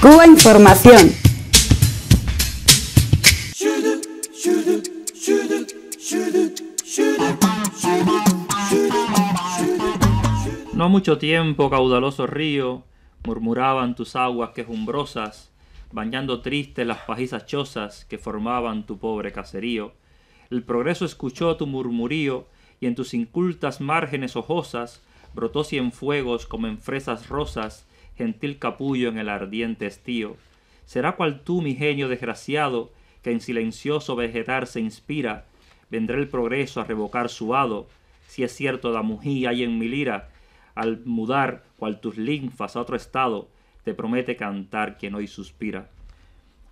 Cuba Información. No mucho tiempo, caudaloso río, murmuraban tus aguas quejumbrosas, bañando tristes las pajizas chozas que formaban tu pobre caserío. El progreso escuchó tu murmurío, y en tus incultas márgenes ojosas brotó fuegos como en fresas rosas gentil capullo en el ardiente estío. Será cual tú, mi genio desgraciado, que en silencioso vegetar se inspira, vendrá el progreso a revocar su hado, si es cierto la hay en mi lira, al mudar cual tus linfas a otro estado, te promete cantar quien hoy suspira.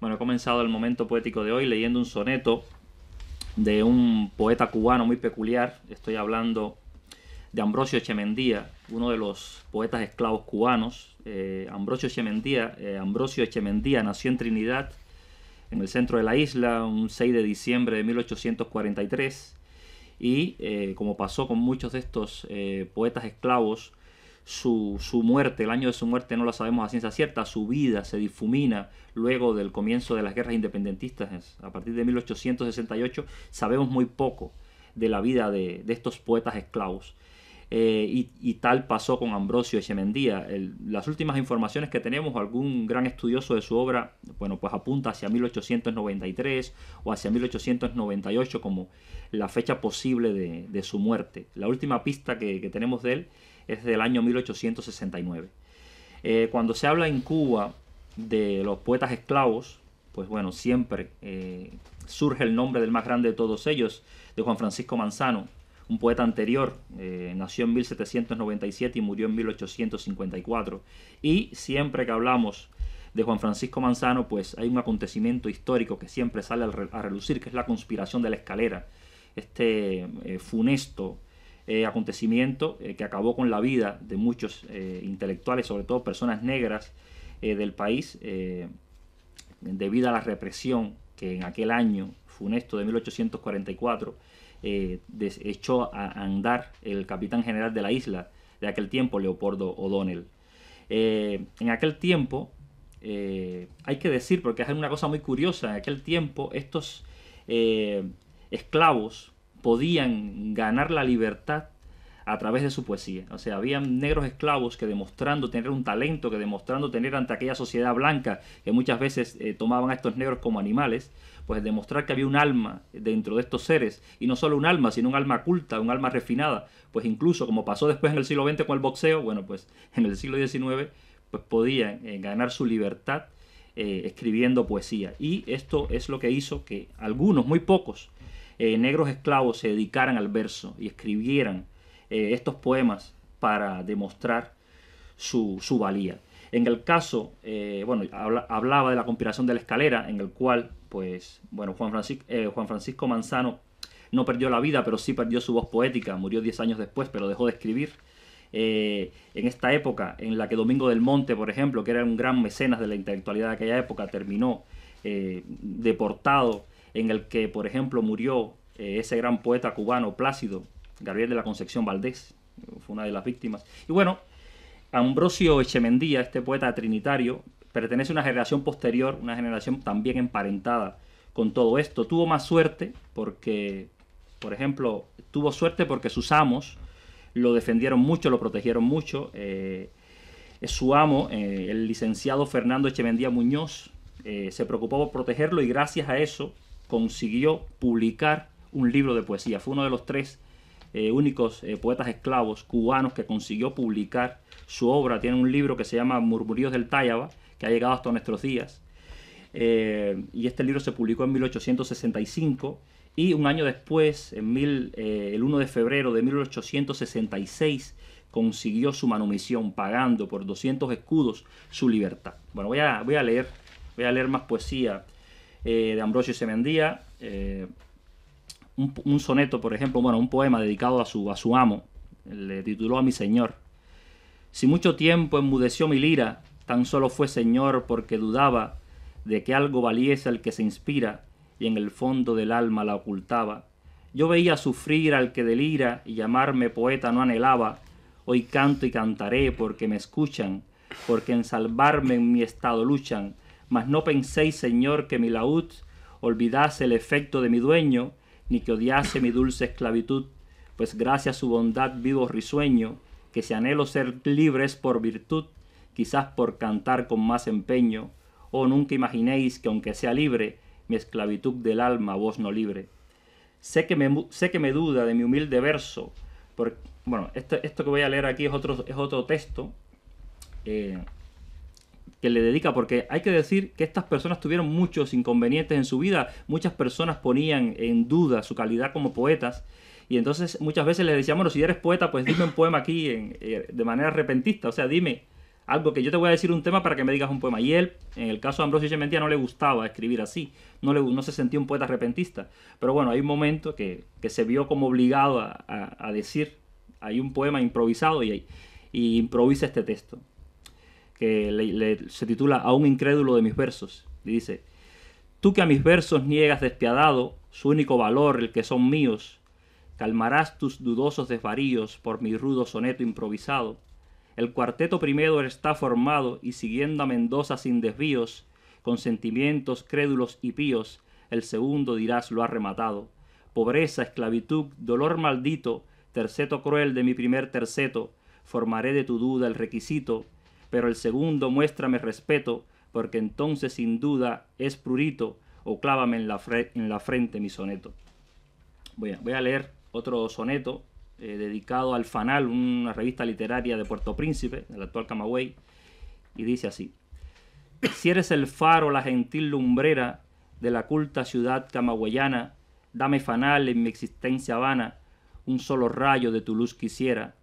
Bueno, he comenzado el momento poético de hoy leyendo un soneto de un poeta cubano muy peculiar, estoy hablando de Ambrosio Echemendía, uno de los poetas esclavos cubanos. Eh, Ambrosio, Echemendía, eh, Ambrosio nació en Trinidad, en el centro de la isla, un 6 de diciembre de 1843. Y eh, como pasó con muchos de estos poetas esclavos, su, muerte, el año de su muerte no la sabemos a ciencia cierta, su vida se difumina luego del comienzo de las guerras independentistas. A partir de 1868 sabemos muy poco de la vida de estos poetas esclavos. Eh, y, tal pasó con Ambrosio Echemendía. las últimas informaciones que tenemos, algún gran estudioso de su obra, bueno, pues apunta hacia 1893 o hacia 1898 como la fecha posible de, su muerte. La última pista que, tenemos de él es del año 1869. Eh, cuando se habla en Cuba de los poetas esclavos, pues bueno, siempre eh, surge el nombre del más grande de todos ellos, de Juan Francisco Manzano, un poeta anterior, eh, nació en 1797 y murió en 1854. Y siempre que hablamos de Juan Francisco Manzano, pues hay un acontecimiento histórico que siempre sale a relucir, que es la conspiración de la escalera, este eh, funesto eh, acontecimiento que acabó con la vida de muchos intelectuales, sobre todo personas negras del país, debido a la represión que en aquel año funesto de 1844 eh, echó a andar el capitán general de la isla de aquel tiempo, Leopoldo O'Donnell. Eh, en aquel tiempo, eh, hay que decir, porque es una cosa muy curiosa, en aquel tiempo estos eh, esclavos podían ganar la libertad a través de su poesía. O sea, había negros esclavos que demostrando tener un talento, que demostrando tener ante aquella sociedad blanca, que muchas veces eh, tomaban a estos negros como animales, pues demostrar que había un alma dentro de estos seres, y no solo un alma, sino un alma culta, un alma refinada, pues incluso como pasó después en el siglo XX con el boxeo, bueno, pues en el siglo XIX, pues podían eh, ganar su libertad eh, escribiendo poesía. Y esto es lo que hizo que algunos, muy pocos, negros esclavos se dedicaran al verso y escribieran eh, estos poemas para demostrar su, valía. En el caso, eh, bueno, hablaba de la conspiración de la escalera, en el cual, pues, bueno, Juan Francisco, eh, Juan Francisco Manzano no perdió la vida, pero sí perdió su voz poética, murió 10 años después, pero dejó de escribir. en esta época en la que Domingo del Monte, por ejemplo, que era un gran mecenas de la intelectualidad de aquella época, terminó deportado, en el que, por ejemplo, murió ese gran poeta cubano Plácido, Gabriel de la Concepción Valdés, fue una de las víctimas. Y bueno, Ambrosio Echemendía, este poeta trinitario, pertenece a una generación posterior, una generación también emparentada con todo esto. Tuvo más suerte porque, por ejemplo, tuvo suerte porque sus amos lo defendieron mucho, lo protegieron mucho. Eh, su amo, eh, el licenciado Fernando Echemendía Muñoz, eh, se preocupó por protegerlo y gracias a eso consiguió publicar un libro de poesía. Fue uno de los tres eh, únicos eh, poetas esclavos cubanos que consiguió publicar su obra. Tiene un libro que se llama Murmurios del Tayaba que ha llegado hasta nuestros días. Eh, y este libro se publicó en 1865 y un año después, en el 1 de febrero de 1866, consiguió su manumisión pagando por 200 escudos su libertad. Bueno, voy a, voy a leer, voy a leer más poesía de Ambrosio Semendía un, soneto, por ejemplo, bueno, un poema dedicado a su, a su amo, le tituló a mi señor. Si mucho tiempo enmudeció mi lira, tan solo fue señor porque dudaba de que algo valiese el que se inspira y en el fondo del alma la ocultaba. Yo veía sufrir al que delira y llamarme poeta no anhelaba. Hoy canto y cantaré porque me escuchan, porque en salvarme en mi estado luchan. Mas no penséis, Señor, que mi laúd olvidase el efecto de mi dueño, ni que odiase mi dulce esclavitud, pues gracias a su bondad vivo risueño, que si anhelo ser libres por virtud, quizás por cantar con más empeño, oh nunca imaginéis que aunque sea libre, mi esclavitud del alma vos no libre. Sé que me, sé que me duda de mi humilde verso, porque, bueno, esto, que voy a leer aquí es otro, es otro texto, eh, que le dedica, porque hay que decir que estas personas tuvieron muchos inconvenientes en su vida, muchas personas ponían en duda su calidad como poetas, y entonces muchas veces le decíamos, bueno, si eres poeta, pues dime un poema aquí eh, de manera repentista, o sea, dime algo que yo te voy a decir un tema para que me digas un poema. Y él, en el caso de Ambrosio Echementía, no le gustaba escribir así, no, no se sentía un poeta repentista, pero bueno, hay un momento que, se vio como obligado a, decir, hay un poema improvisado y, y improvisa este texto que le, se titula A un incrédulo de mis versos. dice, tú que a mis versos niegas despiadado su único valor, el que son míos, calmarás tus dudosos desvaríos por mi rudo soneto improvisado. El cuarteto primero está formado y siguiendo a Mendoza sin desvíos, con sentimientos crédulos y píos, el segundo dirás lo ha rematado. Pobreza, esclavitud, dolor maldito, terceto cruel de mi primer terceto, formaré de tu duda el requisito, pero el segundo muéstrame respeto, porque entonces sin duda es prurito, o clávame en la, frente mi soneto. Voy a, leer otro soneto eh, dedicado al Fanal, una revista literaria de Puerto Príncipe, del actual Camagüey, y dice así. Si eres el faro, la gentil lumbrera de la culta ciudad camagüeyana, dame fanal en mi existencia vana, un solo rayo de tu luz quisiera,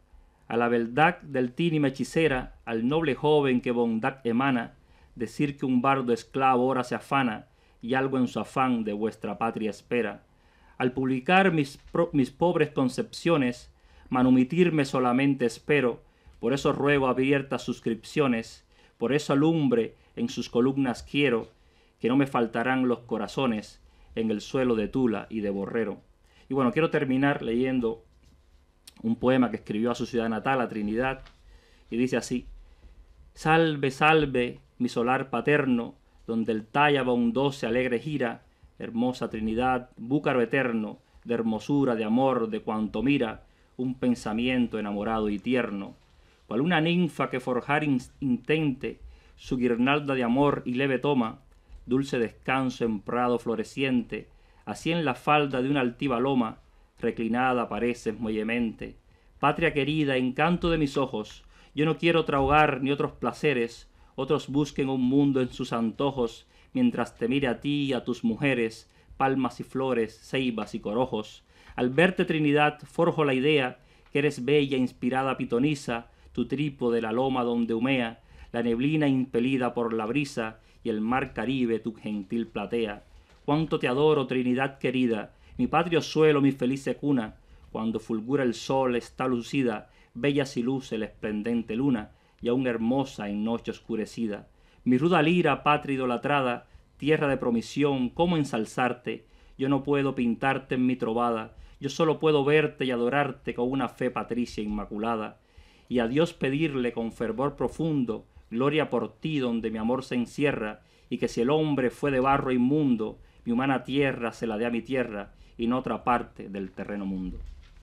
a la verdad del tínima hechicera, al noble joven que bondad emana, decir que un bardo esclavo ahora se afana y algo en su afán de vuestra patria espera. Al publicar mis, mis pobres concepciones, manumitirme solamente espero, por eso ruego abiertas suscripciones, por eso alumbre en sus columnas quiero, que no me faltarán los corazones en el suelo de Tula y de Borrero. Y bueno, quiero terminar leyendo un poema que escribió a su ciudad natal, a Trinidad, y dice así, Salve, salve, mi solar paterno, donde el talla un alegre gira, hermosa Trinidad, búcaro eterno, de hermosura, de amor, de cuanto mira, un pensamiento enamorado y tierno, cual una ninfa que forjar intente su guirnalda de amor y leve toma, dulce descanso en prado floreciente, así en la falda de una altiva loma, reclinada pareces muellemente. Patria querida, encanto de mis ojos, yo no quiero hogar ni otros placeres, otros busquen un mundo en sus antojos, mientras te mire a ti y a tus mujeres, palmas y flores, ceibas y corojos. Al verte Trinidad, forjo la idea que eres bella, inspirada pitonisa, tu tripo de la loma donde humea, la neblina impelida por la brisa y el mar Caribe tu gentil platea. Cuánto te adoro, Trinidad querida, mi patrio suelo, mi felice cuna, cuando fulgura el sol está lucida, bella si luce la esplendente luna, y aún hermosa en noche oscurecida. Mi ruda lira, patria idolatrada, tierra de promisión, cómo ensalzarte. Yo no puedo pintarte en mi trovada, yo solo puedo verte y adorarte con una fe patricia inmaculada. Y a Dios pedirle con fervor profundo, gloria por ti donde mi amor se encierra, y que si el hombre fue de barro inmundo, mi humana tierra se la dé a mi tierra, y otra parte del terreno mundo.